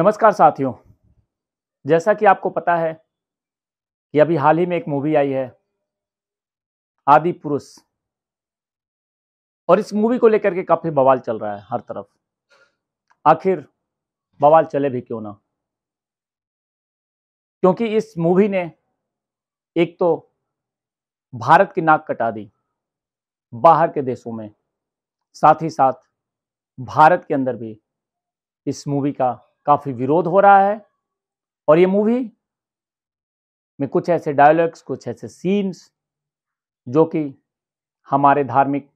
नमस्कार साथियों जैसा कि आपको पता है कि अभी हाल ही में एक मूवी आई है आदि पुरुष और इस मूवी को लेकर के काफी बवाल चल रहा है हर तरफ आखिर बवाल चले भी क्यों ना क्योंकि इस मूवी ने एक तो भारत की नाक कटा दी बाहर के देशों में साथ ही साथ भारत के अंदर भी इस मूवी का काफ़ी विरोध हो रहा है और ये मूवी में कुछ ऐसे डायलॉग्स कुछ ऐसे सीन्स जो कि हमारे धार्मिक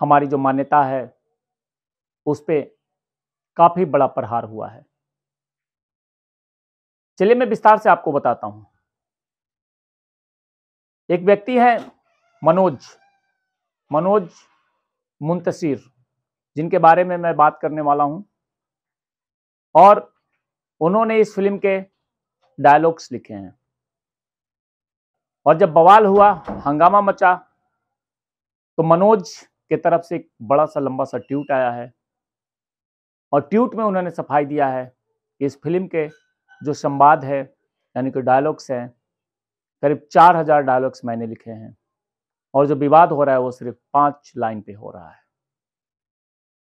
हमारी जो मान्यता है उस पर काफ़ी बड़ा प्रहार हुआ है चलिए मैं विस्तार से आपको बताता हूं एक व्यक्ति है मनोज मनोज मुंतशिर जिनके बारे में मैं बात करने वाला हूँ और उन्होंने इस फिल्म के डायलॉग्स लिखे हैं और जब बवाल हुआ हंगामा मचा तो मनोज के तरफ से एक बड़ा सा लंबा सा ट्यूट आया है और ट्यूट में उन्होंने सफाई दिया है कि इस फिल्म के जो संवाद है यानी कि डायलॉग्स हैं करीब चार हजार डायलॉग्स मैंने लिखे हैं और जो विवाद हो रहा है वो सिर्फ पाँच लाइन पे हो रहा है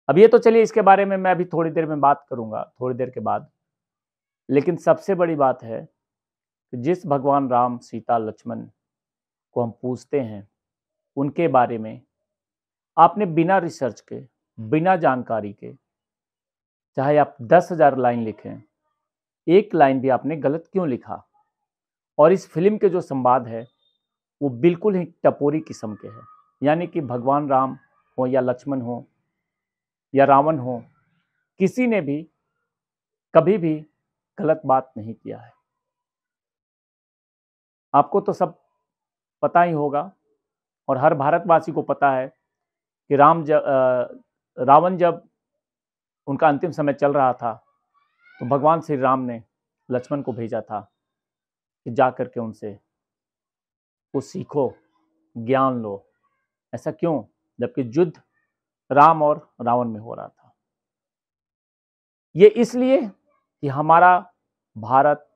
अब ये तो चलिए इसके बारे में मैं अभी थोड़ी देर में बात करूँगा थोड़ी देर के बाद लेकिन सबसे बड़ी बात है कि जिस भगवान राम सीता लक्ष्मण को हम पूछते हैं उनके बारे में आपने बिना रिसर्च के बिना जानकारी के चाहे आप दस हजार लाइन लिखें एक लाइन भी आपने गलत क्यों लिखा और इस फिल्म के जो संवाद है वो बिल्कुल ही टपोरी किस्म के हैं यानी कि भगवान राम हो या लक्ष्मण हो या रावण हो किसी ने भी कभी भी गलत बात नहीं किया है आपको तो सब पता ही होगा और हर भारतवासी को पता है कि राम जब रावण जब उनका अंतिम समय चल रहा था तो भगवान श्री राम ने लक्ष्मण को भेजा था कि जा करके उनसे कुछ सीखो ज्ञान लो ऐसा क्यों जबकि युद्ध राम और रावण में हो रहा था ये इसलिए कि हमारा भारत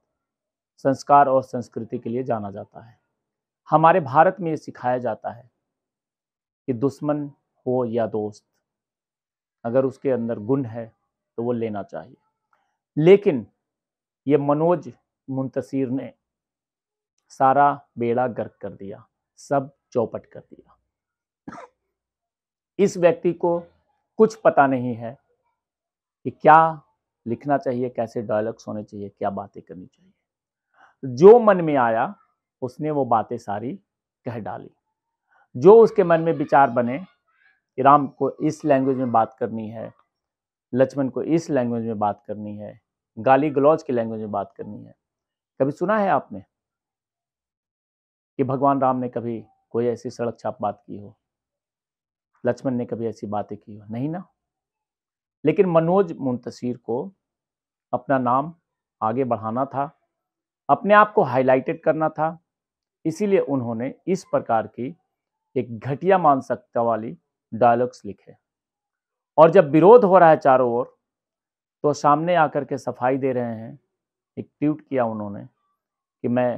संस्कार और संस्कृति के लिए जाना जाता है हमारे भारत में ये सिखाया जाता है कि दुश्मन हो या दोस्त अगर उसके अंदर गुण है तो वो लेना चाहिए लेकिन ये मनोज मुंतसीर ने सारा बेड़ा गर्क कर दिया सब चौपट कर दिया इस व्यक्ति को कुछ पता नहीं है कि क्या लिखना चाहिए कैसे डायलॉग्स होने चाहिए क्या बातें करनी चाहिए जो मन में आया उसने वो बातें सारी कह डाली जो उसके मन में विचार बने कि राम को इस लैंग्वेज में बात करनी है लक्ष्मण को इस लैंग्वेज में बात करनी है गाली गलौज की लैंग्वेज में बात करनी है कभी सुना है आपने कि भगवान राम ने कभी कोई ऐसी सड़क छाप बात की हो लक्ष्मण ने कभी ऐसी बातें की नहीं ना लेकिन मनोज मुंतशीर को अपना नाम आगे बढ़ाना था अपने आप को हाईलाइटेड करना था इसीलिए उन्होंने इस प्रकार की एक घटिया मानसिकता वाली डायलॉग्स लिखे और जब विरोध हो रहा है चारों ओर तो सामने आकर के सफाई दे रहे हैं एक ट्वीट किया उन्होंने कि मैं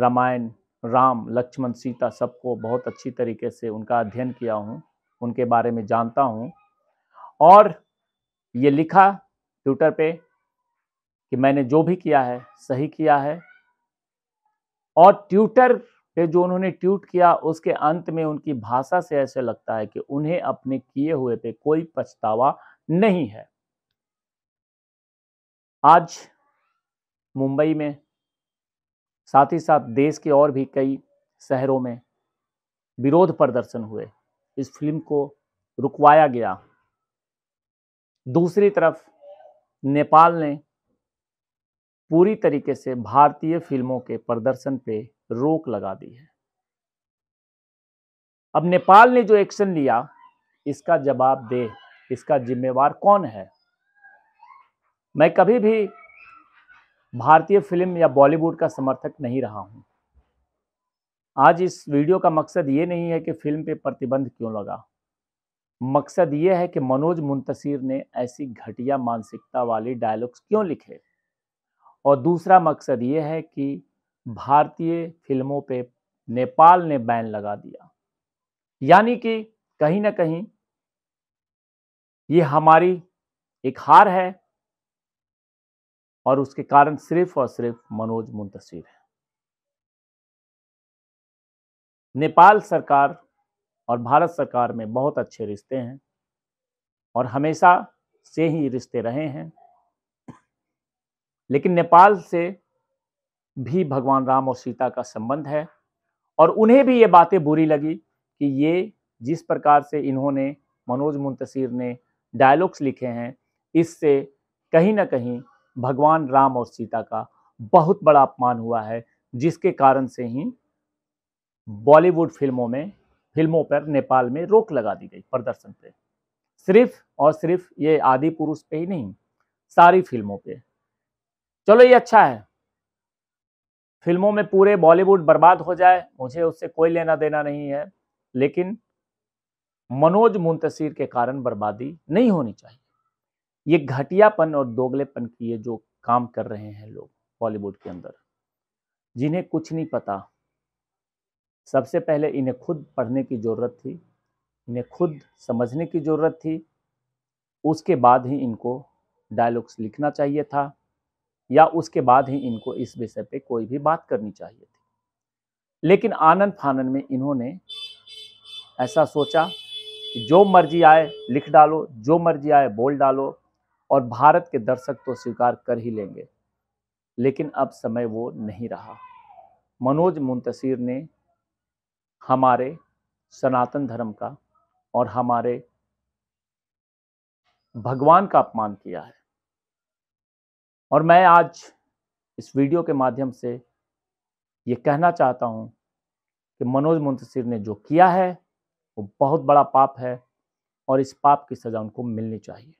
रामायण राम लक्ष्मण सीता सबको बहुत अच्छी तरीके से उनका अध्ययन किया हूँ उनके बारे में जानता हूँ और ये लिखा ट्विटर पे कि मैंने जो भी किया है सही किया है और ट्विटर पे जो उन्होंने ट्वीट किया उसके अंत में उनकी भाषा से ऐसे लगता है कि उन्हें अपने किए हुए पे कोई पछतावा नहीं है आज मुंबई में साथ ही साथ देश के और भी कई शहरों में विरोध प्रदर्शन हुए इस फिल्म को रुकवाया गया दूसरी तरफ नेपाल ने पूरी तरीके से भारतीय फिल्मों के प्रदर्शन पे रोक लगा दी है अब नेपाल ने जो एक्शन लिया इसका जवाब दे इसका जिम्मेवार कौन है मैं कभी भी भारतीय फिल्म या बॉलीवुड का समर्थक नहीं रहा हूँ आज इस वीडियो का मकसद ये नहीं है कि फिल्म पे प्रतिबंध क्यों लगा मकसद ये है कि मनोज मुंतसिर ने ऐसी घटिया मानसिकता वाले डायलॉग्स क्यों लिखे और दूसरा मकसद ये है कि भारतीय फिल्मों पे नेपाल ने बैन लगा दिया यानी कि कहीं ना कहीं ये हमारी एक हार है और उसके कारण सिर्फ और सिर्फ मनोज मुंतशिर है नेपाल सरकार और भारत सरकार में बहुत अच्छे रिश्ते हैं और हमेशा से ही रिश्ते रहे हैं लेकिन नेपाल से भी भगवान राम और सीता का संबंध है और उन्हें भी ये बातें बुरी लगी कि ये जिस प्रकार से इन्होंने मनोज मुंतशिर ने डायलॉग्स लिखे हैं इससे कहीं ना कहीं भगवान राम और सीता का बहुत बड़ा अपमान हुआ है जिसके कारण से ही बॉलीवुड फिल्मों में फिल्मों पर नेपाल में रोक लगा दी गई प्रदर्शन पे सिर्फ और सिर्फ ये आदि पुरुष पे ही नहीं सारी फिल्मों पे चलो ये अच्छा है फिल्मों में पूरे बॉलीवुड बर्बाद हो जाए मुझे उससे कोई लेना देना नहीं है लेकिन मनोज मुंतसीर के कारण बर्बादी नहीं होनी चाहिए ये घटियापन और दोगलेपन की ये जो काम कर रहे हैं लोग बॉलीवुड के अंदर जिन्हें कुछ नहीं पता सबसे पहले इन्हें खुद पढ़ने की ज़रूरत थी इन्हें खुद समझने की ज़रूरत थी उसके बाद ही इनको डायलॉग्स लिखना चाहिए था या उसके बाद ही इनको इस विषय पे कोई भी बात करनी चाहिए थी लेकिन आनंद फानन में इन्होंने ऐसा सोचा कि जो मर्जी आए लिख डालो जो मर्जी आए बोल डालो और भारत के दर्शक तो स्वीकार कर ही लेंगे लेकिन अब समय वो नहीं रहा मनोज मुंतसिर ने हमारे सनातन धर्म का और हमारे भगवान का अपमान किया है और मैं आज इस वीडियो के माध्यम से ये कहना चाहता हूँ कि मनोज मुंतसिर ने जो किया है वो बहुत बड़ा पाप है और इस पाप की सज़ा उनको मिलनी चाहिए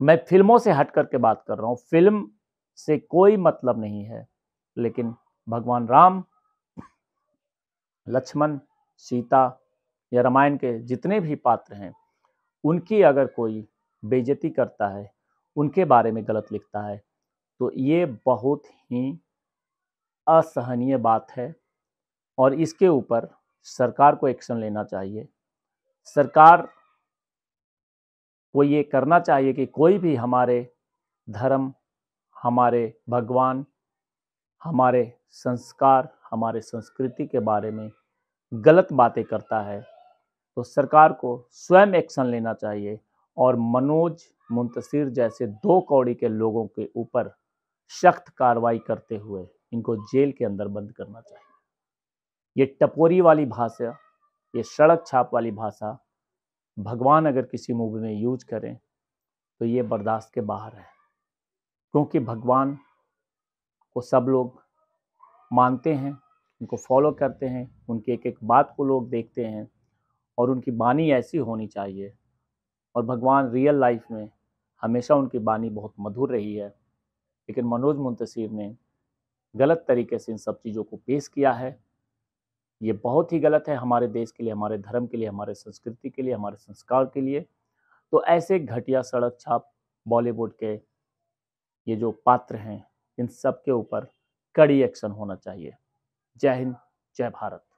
मैं फिल्मों से हट कर के बात कर रहा हूँ फिल्म से कोई मतलब नहीं है लेकिन भगवान राम लक्ष्मण सीता या रामायण के जितने भी पात्र हैं उनकी अगर कोई बेजती करता है उनके बारे में गलत लिखता है तो ये बहुत ही असहनीय बात है और इसके ऊपर सरकार को एक्शन लेना चाहिए सरकार को ये करना चाहिए कि कोई भी हमारे धर्म हमारे भगवान हमारे संस्कार हमारे संस्कृति के बारे में गलत बातें करता है तो सरकार को स्वयं एक्शन लेना चाहिए और मनोज मुंतसिर जैसे दो कौड़ी के लोगों के ऊपर सख्त कार्रवाई करते हुए इनको जेल के अंदर बंद करना चाहिए ये टपोरी वाली भाषा ये सड़क छाप वाली भाषा भगवान अगर किसी मूवी में यूज करें तो ये बर्दाश्त के बाहर है क्योंकि भगवान को सब लोग मानते हैं उनको फॉलो करते हैं उनकी एक एक बात को लोग देखते हैं और उनकी बानी ऐसी होनी चाहिए और भगवान रियल लाइफ में हमेशा उनकी बानी बहुत मधुर रही है लेकिन मनोज मुंतसिर ने गलत तरीके से इन सब चीज़ों को पेश किया है ये बहुत ही गलत है हमारे देश के लिए हमारे धर्म के लिए हमारे संस्कृति के लिए हमारे संस्कार के लिए तो ऐसे घटिया सड़क छाप बॉलीवुड के ये जो पात्र हैं इन सब के ऊपर कड़ी एक्शन होना चाहिए जय हिंद जय भारत